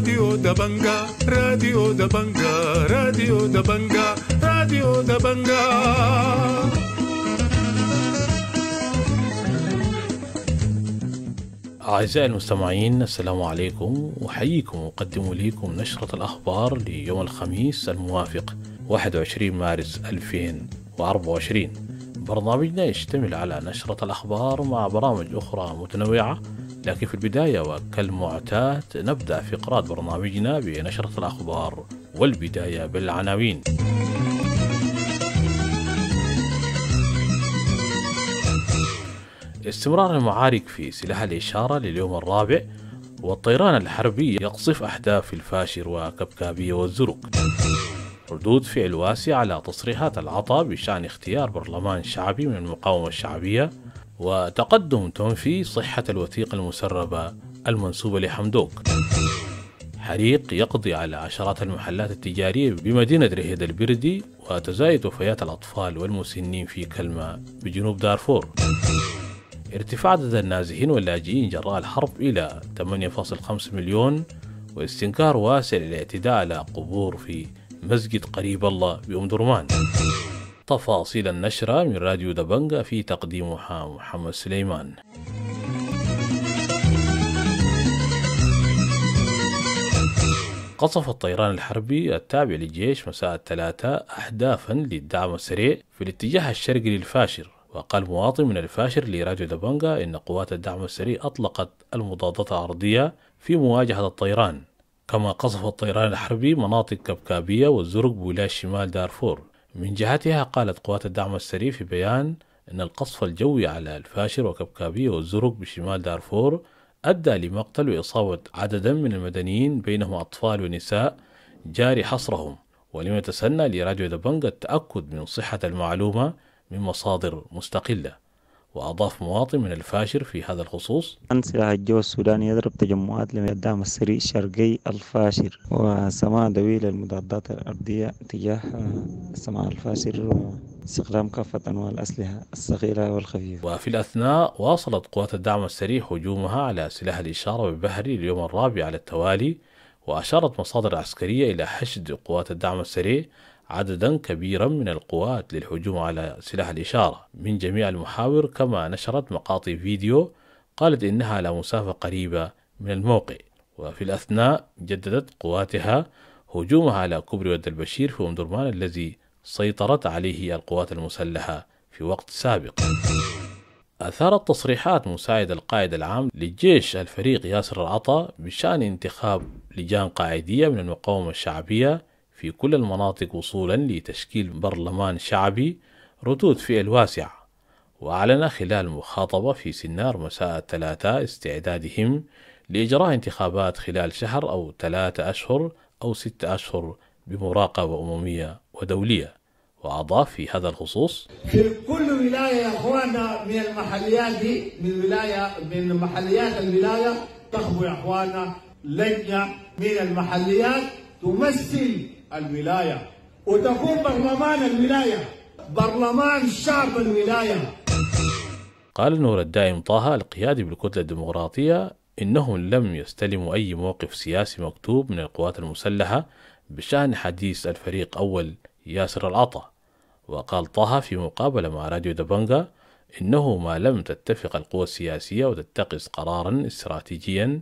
راديو دبنجا راديو دبنجا راديو دبنجا راديو دبنجا أعزائي المستمعين السلام عليكم أحييكم وأقدم لكم نشرة الأخبار ليوم الخميس الموافق 21 مارس 2024 برنامجنا يشتمل على نشرة الأخبار مع برامج أخرى متنوعة لكن في البداية وكالمعتاد نبدأ في قراءة برنامجنا بنشرة الأخبار والبداية بالعناوين استمرار المعارك في سلاح الإشارة لليوم الرابع والطيران الحربي يقصف أهداف الفاشر وكبكابية والزرق ردود فعل واسعة على تصريحات العطا بشأن اختيار برلمان شعبي من المقاومة الشعبية وتقدم تنفي صحة الوثيقة المسربة المنسوبة لحمدوك حريق يقضي على عشرات المحلات التجارية بمدينة رهيد البردي وتزايد وفيات الأطفال والمسنين في كلمة بجنوب دارفور ارتفاع عدد النازحين واللاجئين جراء الحرب إلى 8.5 مليون واستنكار واسع للاعتداء على قبور في مسجد قريب الله بأم درمان تفاصيل النشرة من راديو دبنجة في تقديمها محمد سليمان قصف الطيران الحربي التابع للجيش مساء الثلاثاء أهدافا للدعم السريع في الاتجاه الشرقي للفاشر وقال مواطن من الفاشر لراديو دبنجا إن قوات الدعم السريع أطلقت المضادات الأرضية في مواجهة الطيران كما قصف الطيران الحربي مناطق كبكابية والزرق بولاية شمال دارفور من جهتها قالت قوات الدعم السري في بيان أن القصف الجوي على الفاشر وكبكابية والزرق بشمال دارفور أدى لمقتل وإصابة عددا من المدنيين بينهم أطفال ونساء جاري حصرهم ولم يتسنى لراديو دبنج التأكد من صحة المعلومة من مصادر مستقلة وأضاف مواطن من الفاشر في هذا الخصوص أن سلاح الجو السوداني يضرب تجمعات لمدام السري الشرقي الفاشر وسماع دويل المضادات الأرضية تجاه آه، سماع الفاشر استخدام كافة أنواع الأسلحة الصغيرة والخفيفة وفي الأثناء واصلت قوات الدعم السريع هجومها على سلاح الإشارة ببهري اليوم الرابع على التوالي وأشارت مصادر عسكرية إلى حشد قوات الدعم السريع عددا كبيرا من القوات للهجوم على سلاح الإشارة من جميع المحاور كما نشرت مقاطع فيديو قالت إنها على مسافة قريبة من الموقع وفي الأثناء جددت قواتها هجومها على كوبري ود البشير في أم درمان الذي سيطرت عليه القوات المسلحة في وقت سابق أثارت تصريحات مساعد القائد العام للجيش الفريق ياسر العطا بشأن انتخاب لجان قاعدية من المقاومة الشعبية في كل المناطق وصولا لتشكيل برلمان شعبي ردود فعل واسعة وأعلن خلال مخاطبة في سنار مساء الثلاثاء استعدادهم لإجراء انتخابات خلال شهر أو ثلاثة أشهر أو ستة أشهر بمراقبة أممية ودولية وأضاف في هذا الخصوص في كل ولاية يا أخوانا من المحليات دي من ولاية من محليات الولاية تخبو يا أخوانا لجنة من المحليات تمثل الولاية وتكون برلمان الولاية برلمان شعب الولاية قال نور الدائم طه القيادي بالكتلة الديمقراطية إنهم لم يستلموا أي موقف سياسي مكتوب من القوات المسلحة بشأن حديث الفريق أول ياسر العطا وقال طه في مقابلة مع راديو دبنجا إنه ما لم تتفق القوى السياسية وتتخذ قرارا استراتيجيا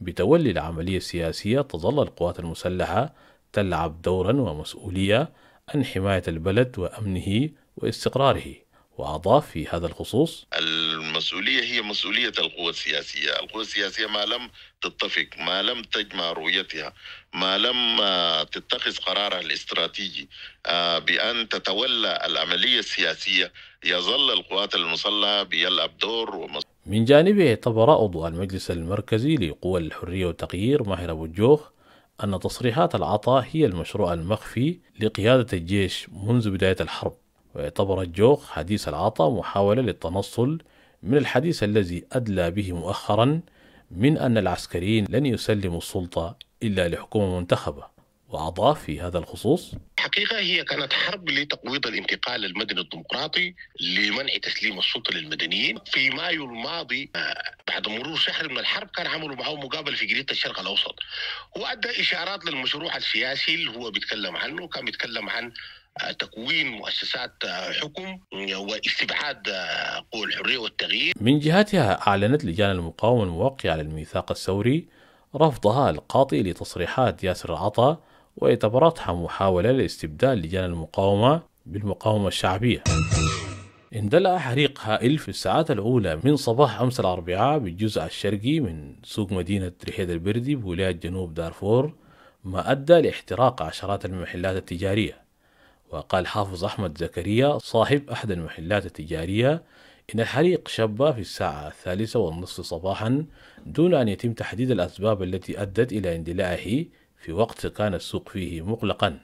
بتولي العملية السياسية تظل القوات المسلحة تلعب دورا ومسؤولية عن حماية البلد وأمنه واستقراره وأضاف في هذا الخصوص المسؤولية هي مسؤولية القوى السياسية القوى السياسية ما لم تتفق ما لم تجمع رؤيتها ما لم آه، تتخذ قرارها الاستراتيجي آه، بأن تتولى العملية السياسية يظل القوات المسلحة بيلعب دور ومس... من جانبه اعتبر عضو المجلس المركزي لقوى الحرية والتغيير ماهر أبو الجوخ أن تصريحات العطاء هي المشروع المخفي لقيادة الجيش منذ بداية الحرب ويعتبر الجوخ حديث العطاء محاولة للتنصل من الحديث الذي أدلى به مؤخرا من أن العسكريين لن يسلموا السلطة إلا لحكومة منتخبة وأضاف في هذا الخصوص الحقيقه هي كانت حرب لتقويض الانتقال المدني الديمقراطي لمنع تسليم السلطه للمدنيين في مايو الماضي آه، بعد مرور شهر من الحرب كان عملوا معه مقابله في جريده الشرق الاوسط وادى اشارات للمشروع السياسي اللي هو بيتكلم عنه كان بيتكلم عن آه، تكوين مؤسسات آه، حكم واستبعاد قوى الحريه والتغيير من جهتها اعلنت لجان المقاومه الموقعه على الميثاق الثوري رفضها القاطئ لتصريحات ياسر عطا ويتبرطها محاولة لاستبدال لجان المقاومة بالمقاومة الشعبية اندلع حريق هائل في الساعات الأولى من صباح أمس الأربعاء بالجزء الشرقي من سوق مدينة رحيد البردي بولاية جنوب دارفور ما أدى لاحتراق عشرات المحلات التجارية وقال حافظ أحمد زكريا صاحب أحد المحلات التجارية إن الحريق شب في الساعة الثالثة والنصف صباحا دون أن يتم تحديد الأسباب التي أدت إلى اندلاعه في وقت كان السوق فيه مغلقا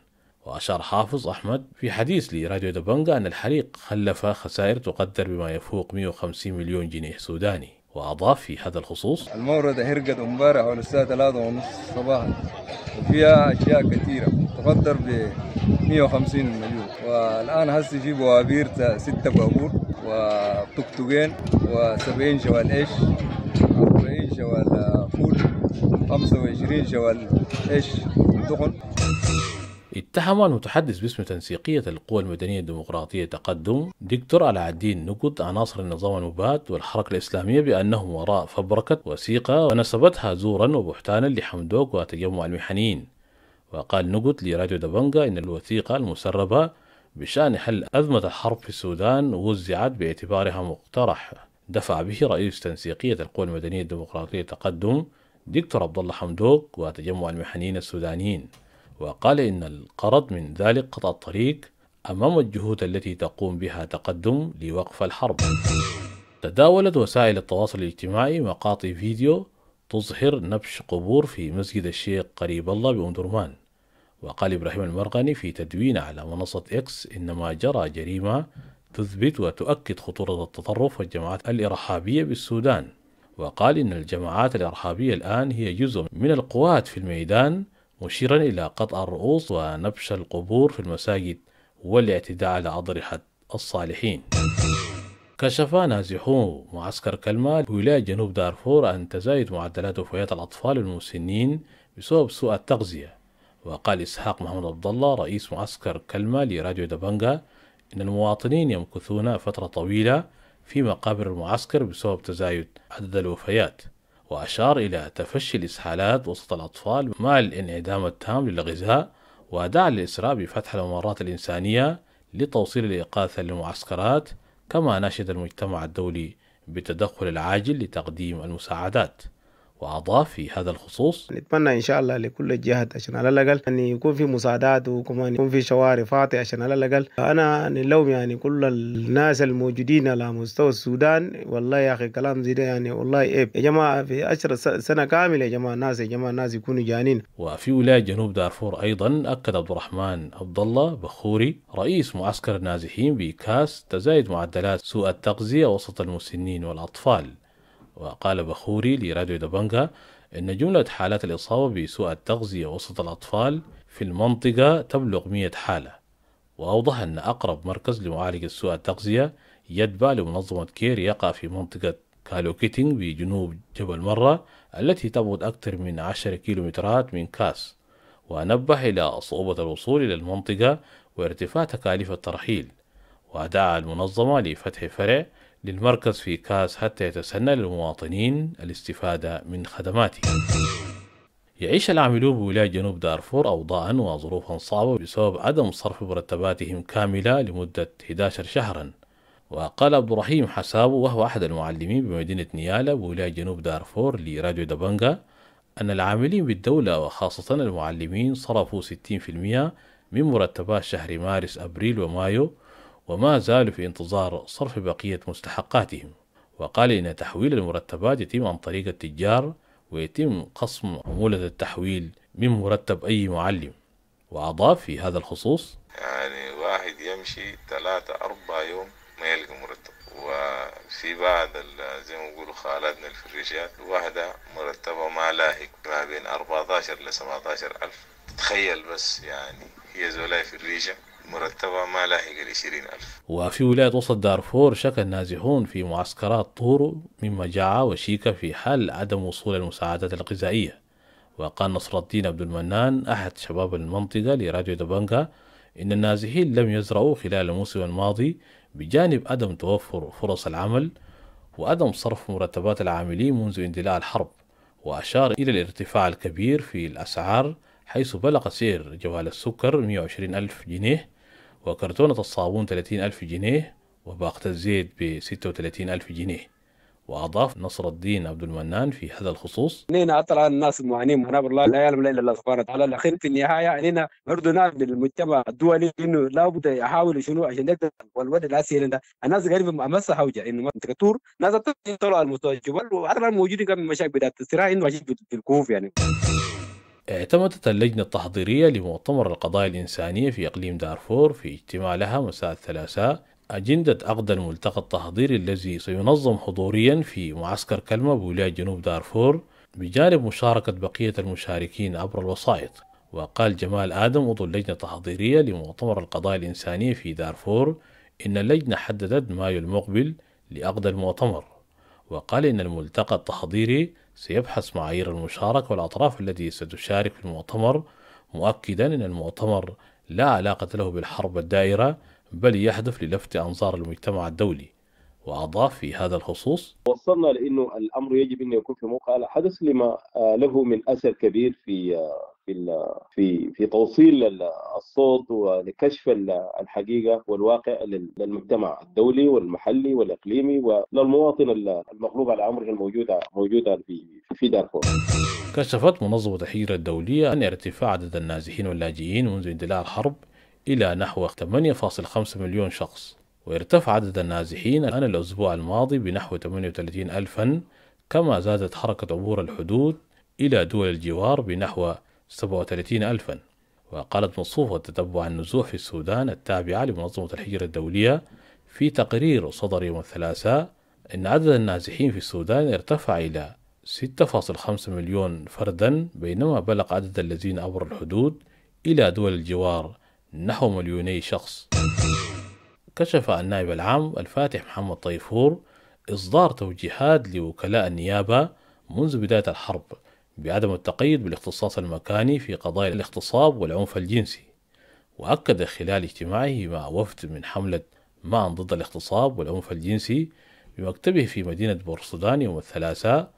وأشار حافظ أحمد في حديث لراديو دبنجا أن الحريق خلف خسائر تقدر بما يفوق 150 مليون جنيه سوداني وأضاف في هذا الخصوص المورد هرقت امبارح حول الساعة 3 ونص صباحا وفيها أشياء كثيرة تقدر ب 150 مليون والآن هسي في بوابير ستة بابور وتوكتوكين و70 شوال إيش 40 شوال 25 جوال إيش دخل اتهم المتحدث باسم تنسيقية القوى المدنية الديمقراطية تقدم دكتور على الدين نقد عناصر النظام المباد والحركة الإسلامية بأنهم وراء فبركة وثيقة ونسبتها زورا وبهتانا لحمدوك وتجمع المحنيين وقال نقد لراديو دبنجا إن الوثيقة المسربة بشأن حل أزمة الحرب في السودان وزعت باعتبارها مقترح دفع به رئيس تنسيقية القوى المدنية الديمقراطية تقدم دكتور عبد الله حمدوق وتجمع المحنيين السودانيين وقال إن القرض من ذلك قطع الطريق أمام الجهود التي تقوم بها تقدم لوقف الحرب تداولت وسائل التواصل الاجتماعي مقاطع فيديو تظهر نبش قبور في مسجد الشيخ قريب الله بأندرمان وقال إبراهيم المرغني في تدوين على منصة إكس إن ما جرى جريمة تثبت وتؤكد خطورة التطرف والجماعات الإرهابية بالسودان وقال إن الجماعات الإرهابية الآن هي جزء من القوات في الميدان مشيرا إلى قطع الرؤوس ونبش القبور في المساجد والاعتداء على أضرحة الصالحين كشف نازحو معسكر كلمة ولاية جنوب دارفور عن تزايد معدلات وفيات الأطفال المسنين بسبب سوء التغذية وقال إسحاق محمد عبد الله رئيس معسكر كلمة لراديو دبنجا إن المواطنين يمكثون فترة طويلة في مقابر المعسكر بسبب تزايد عدد الوفيات وأشار إلى تفشي الإسهالات وسط الأطفال مع الانعدام التام للغذاء ودعا للإسراع بفتح الممرات الإنسانية لتوصيل الإقاثة للمعسكرات كما ناشد المجتمع الدولي بالتدخل العاجل لتقديم المساعدات وأضاف في هذا الخصوص نتمنى إن شاء الله لكل الجهات عشان على الأقل أن يعني يكون في مساعدات وكمان يكون في شوارع فاتحة عشان على الأقل أنا نلوم يعني, يعني كل الناس الموجودين على مستوى السودان والله يا أخي كلام زي ده يعني والله إيب يا جماعة في عشر سنة كاملة يا جماعة الناس يا جماعة الناس يكونوا جانين وفي ولاية جنوب دارفور أيضا أكد عبد الرحمن عبد الله بخوري رئيس معسكر النازحين بكاس تزايد معدلات سوء التغذية وسط المسنين والأطفال وقال بخوري لراديو دبنجا إن جملة حالات الإصابة بسوء التغذية وسط الأطفال في المنطقة تبلغ 100 حالة وأوضح أن أقرب مركز لمعالجة سوء التغذية يتبع لمنظمة كير يقع في منطقة كالوكيتينغ بجنوب جبل مرة التي تبعد أكثر من 10 كيلومترات من كاس ونبه إلى صعوبة الوصول إلى المنطقة وارتفاع تكاليف الترحيل ودعا المنظمة لفتح فرع للمركز في كاس حتى يتسنى للمواطنين الاستفادة من خدماته يعيش العاملون بولاية جنوب دارفور أوضاعا وظروفا صعبة بسبب عدم صرف مرتباتهم كاملة لمدة 11 شهرا وقال عبد الرحيم حساب وهو أحد المعلمين بمدينة نيالا بولاية جنوب دارفور لراديو دابنغا أن العاملين بالدولة وخاصة المعلمين صرفوا 60% من مرتبات شهر مارس أبريل ومايو وما زالوا في انتظار صرف بقية مستحقاتهم وقال إن تحويل المرتبات يتم عن طريق التجار ويتم قسم عمولة التحويل من مرتب أي معلم وأضاف في هذا الخصوص يعني واحد يمشي ثلاثة أربعة يوم ما يلقى مرتب وفي بعض زي ما يقولوا خالاتنا الفريشات واحدة مرتبة ما لاهق ما بين 14 ل 17 ألف تخيل بس يعني هي زولاي في الريشة مرتبة ما لاحق ال ألف وفي ولاية وسط دارفور شكى النازحون في معسكرات طورو من مجاعة وشيكة في حال عدم وصول المساعدات الغذائية وقال نصر الدين عبد المنان أحد شباب المنطقة لراديو دبنجا إن النازحين لم يزرعوا خلال الموسم الماضي بجانب عدم توفر فرص العمل وعدم صرف مرتبات العاملين منذ اندلاع الحرب وأشار إلى الارتفاع الكبير في الأسعار حيث بلغ سعر جوال السكر 120 ألف جنيه وكرتونة الصابون 30 ألف جنيه وباقة الزيت ب 36 ألف جنيه وأضاف نصر الدين عبد المنان في هذا الخصوص نينا أطلع الناس المعانين ونبر الله لا يعلم إلا الله سبحانه وتعالى الأخير في النهاية نينا برضه نعم بالمجتمع الدولي إنه لا بد يحاول شنو عشان يقدر والود الآسيا ده الناس قريبة أمس حوجة إنه ما تكتور ناس تطلع المستوى الجبل وأطلع الموجودين قبل مشاكل بدأت الصراع إنه عشان في الكوف يعني اعتمدت اللجنة التحضيرية لمؤتمر القضايا الإنسانية في إقليم دارفور في اجتماع لها مساء الثلاثاء أجندة عقد الملتقى التحضيري الذي سينظم حضوريا في معسكر كلمة بولاية جنوب دارفور بجانب مشاركة بقية المشاركين عبر الوسائط وقال جمال آدم عضو اللجنة التحضيرية لمؤتمر القضايا الإنسانية في دارفور إن اللجنة حددت مايو المقبل لعقد المؤتمر وقال إن الملتقى التحضيري سيبحث معايير المشاركة والأطراف التي ستشارك في المؤتمر مؤكدا أن المؤتمر لا علاقة له بالحرب الدائرة بل يهدف للفت أنظار المجتمع الدولي وأضاف في هذا الخصوص وصلنا لأنه الأمر يجب أن يكون في موقع الحدث لما آه، له من أثر كبير في آه، في في في توصيل الصوت ولكشف الحقيقه والواقع للمجتمع الدولي والمحلي والاقليمي وللمواطن المغلوب على امره الموجوده موجوده في في دارفور. كشفت منظمة الحجر الدولية ان ارتفاع عدد النازحين واللاجئين منذ اندلاع الحرب إلى نحو 8.5 مليون شخص وارتفع عدد النازحين الآن الأسبوع الماضي بنحو 38 ألفا كما زادت حركة عبور الحدود إلى دول الجوار بنحو 37 ألفا وقالت منصوفة تتبع النزوح في السودان التابعة لمنظمة الهجرة الدولية في تقرير صدر يوم الثلاثاء أن عدد النازحين في السودان ارتفع إلى 6.5 مليون فردا بينما بلغ عدد الذين عبر الحدود إلى دول الجوار نحو مليوني شخص كشف النائب العام الفاتح محمد طيفور إصدار توجيهات لوكلاء النيابة منذ بداية الحرب بعدم التقيد بالاختصاص المكاني في قضايا الاغتصاب والعنف الجنسي وأكد خلال اجتماعه مع وفد من حملة معا ضد الاغتصاب والعنف الجنسي بمكتبه في مدينة بورسودان يوم الثلاثاء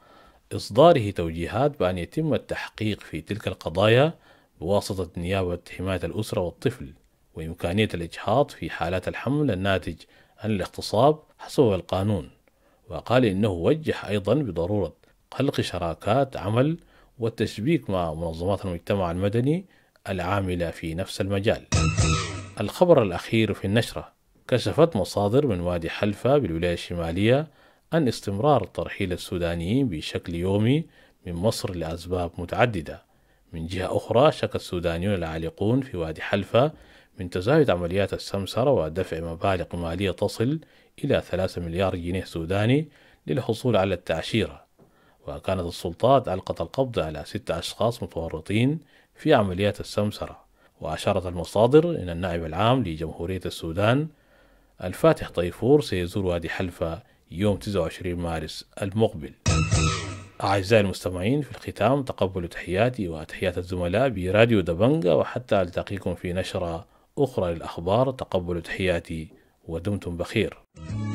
إصداره توجيهات بأن يتم التحقيق في تلك القضايا بواسطة نيابة حماية الأسرة والطفل وإمكانية الإجهاض في حالات الحمل الناتج عن الاغتصاب حسب القانون وقال إنه وجه أيضا بضرورة خلق شراكات عمل والتشبيك مع منظمات المجتمع المدني العاملة في نفس المجال الخبر الأخير في النشرة كشفت مصادر من وادي حلفة بالولاية الشمالية عن استمرار ترحيل السودانيين بشكل يومي من مصر لأسباب متعددة من جهة أخرى شكى السودانيون العالقون في وادي حلفة من تزايد عمليات السمسرة ودفع مبالغ مالية تصل إلى 3 مليار جنيه سوداني للحصول على التعشيرة وكانت السلطات ألقت القبض على ستة أشخاص متورطين في عمليات السمسرة وأشارت المصادر إن النائب العام لجمهورية السودان الفاتح طيفور سيزور وادي حلفة يوم 29 مارس المقبل أعزائي المستمعين في الختام تقبلوا تحياتي وتحيات الزملاء براديو دبنجا وحتى ألتقيكم في نشرة أخرى للأخبار تقبلوا تحياتي ودمتم بخير